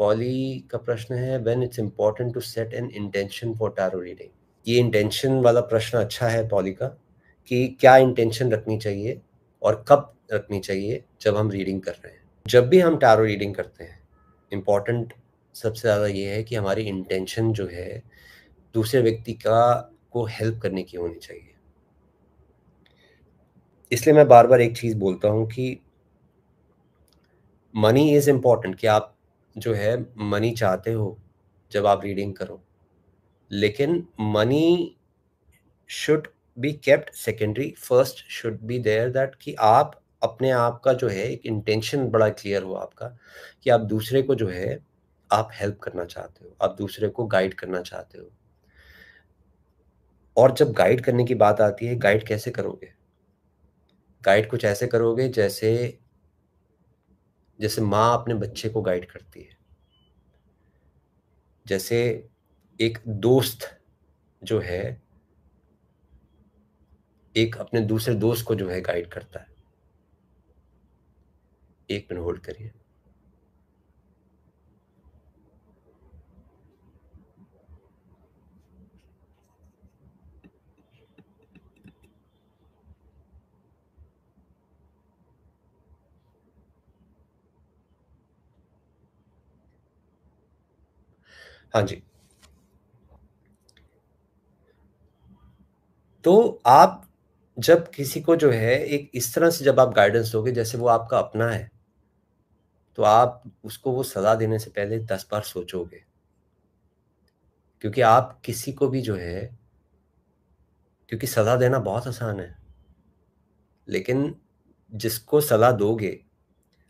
Poly का प्रश्न है when it's important to set an intention for tarot reading ये इंटेंशन वाला प्रश्न अच्छा है पॉली का कि क्या इंटेंशन रखनी चाहिए और कब रखनी चाहिए जब हम रीडिंग कर रहे हैं जब भी हम टैरो रीडिंग करते हैं इम्पॉर्टेंट सबसे ज़्यादा ये है कि हमारी इंटेंशन जो है दूसरे व्यक्ति का को हेल्प करने की होनी चाहिए इसलिए मैं बार बार एक चीज़ बोलता हूँ कि मनी इज़ इम्पॉर्टेंट कि आप जो है मनी चाहते हो जब आप रीडिंग करो लेकिन money should be kept secondary first should be there that कि आप अपने आप का जो है एक इंटेंशन बड़ा क्लियर हो आपका कि आप दूसरे को जो है आप हेल्प करना चाहते हो आप दूसरे को गाइड करना चाहते हो और जब गाइड करने की बात आती है गाइड कैसे करोगे गाइड कुछ ऐसे करोगे जैसे जैसे माँ अपने बच्चे को गाइड करती है जैसे एक दोस्त जो है एक अपने दूसरे दोस्त को जो है गाइड करता है एक मिनट होल्ड करिए हाँ जी तो आप जब किसी को जो है एक इस तरह से जब आप गाइडेंस दोगे जैसे वो आपका अपना है तो आप उसको वो सलाह देने से पहले दस बार सोचोगे क्योंकि आप किसी को भी जो है क्योंकि सलाह देना बहुत आसान है लेकिन जिसको सलाह दोगे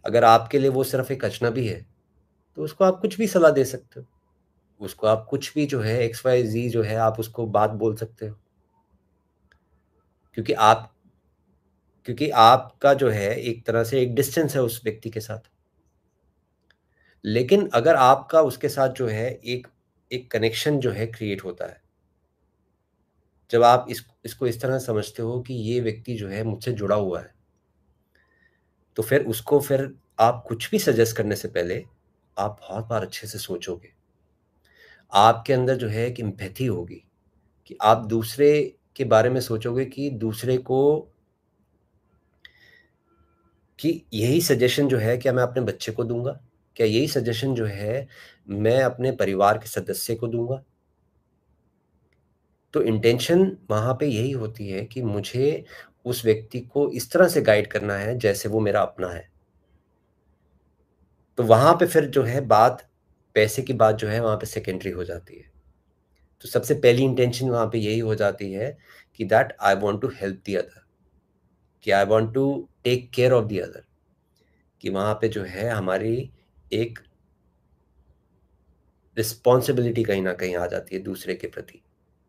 अगर आपके लिए वो सिर्फ एक अचना भी है तो उसको आप कुछ भी सलाह दे सकते हो उसको आप कुछ भी जो है एक्स वाई जी जो है आप उसको बात बोल सकते हो क्योंकि आप क्योंकि आपका जो है एक तरह से एक डिस्टेंस है उस व्यक्ति के साथ लेकिन अगर आपका उसके साथ जो है एक एक कनेक्शन जो है क्रिएट होता है जब आप इस इसको इस तरह समझते हो कि ये व्यक्ति जो है मुझसे जुड़ा हुआ है तो फिर उसको फिर आप कुछ भी सजेस्ट करने से पहले आप बहुत बार अच्छे से सोचोगे आपके अंदर जो है एक इम्पैथी होगी कि आप दूसरे के बारे में सोचोगे कि दूसरे को कि यही सजेशन जो है क्या मैं अपने बच्चे को दूंगा क्या यही सजेशन जो है मैं अपने परिवार के सदस्य को दूंगा तो इंटेंशन वहां पे यही होती है कि मुझे उस व्यक्ति को इस तरह से गाइड करना है जैसे वो मेरा अपना है तो वहां पे फिर जो है बात पैसे की बात जो है वहाँ पे सेकेंडरी हो जाती है तो सबसे पहली इंटेंशन वहाँ पे यही हो जाती है कि that I want to help the other कि I want to take care of the other कि वहाँ पे जो है हमारी एक रिस्पॉन्सिबिलिटी कहीं ना कहीं आ जाती है दूसरे के प्रति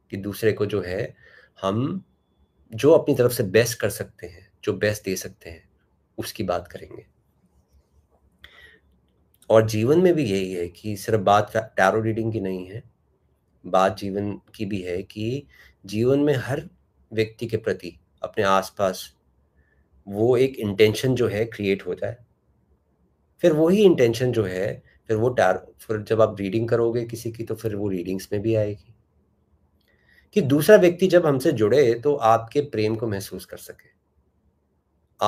कि दूसरे को जो है हम जो अपनी तरफ से बेस्ट कर सकते हैं जो बेस्ट दे सकते हैं उसकी बात करेंगे और जीवन में भी यही है कि सिर्फ बात टैरो रीडिंग की नहीं है बात जीवन की भी है कि जीवन में हर व्यक्ति के प्रति अपने आसपास वो एक इंटेंशन जो है क्रिएट होता है फिर वही इंटेंशन जो है फिर वो टैर फिर जब आप रीडिंग करोगे किसी की तो फिर वो रीडिंग्स में भी आएगी कि दूसरा व्यक्ति जब हमसे जुड़े तो आपके प्रेम को महसूस कर सके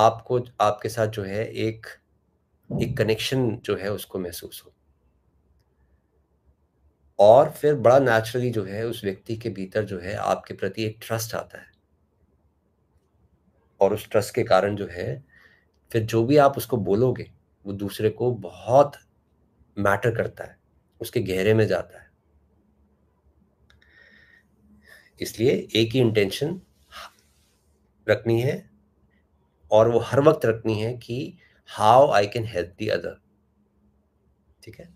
आपको आपके साथ जो है एक एक कनेक्शन जो है उसको महसूस हो और फिर बड़ा नेचुरली जो है उस व्यक्ति के भीतर जो है आपके प्रति एक ट्रस्ट आता है और उस ट्रस्ट के कारण जो है फिर जो भी आप उसको बोलोगे वो दूसरे को बहुत मैटर करता है उसके गहरे में जाता है इसलिए एक ही इंटेंशन रखनी है और वो हर वक्त रखनी है कि how I can help the other. ठीक है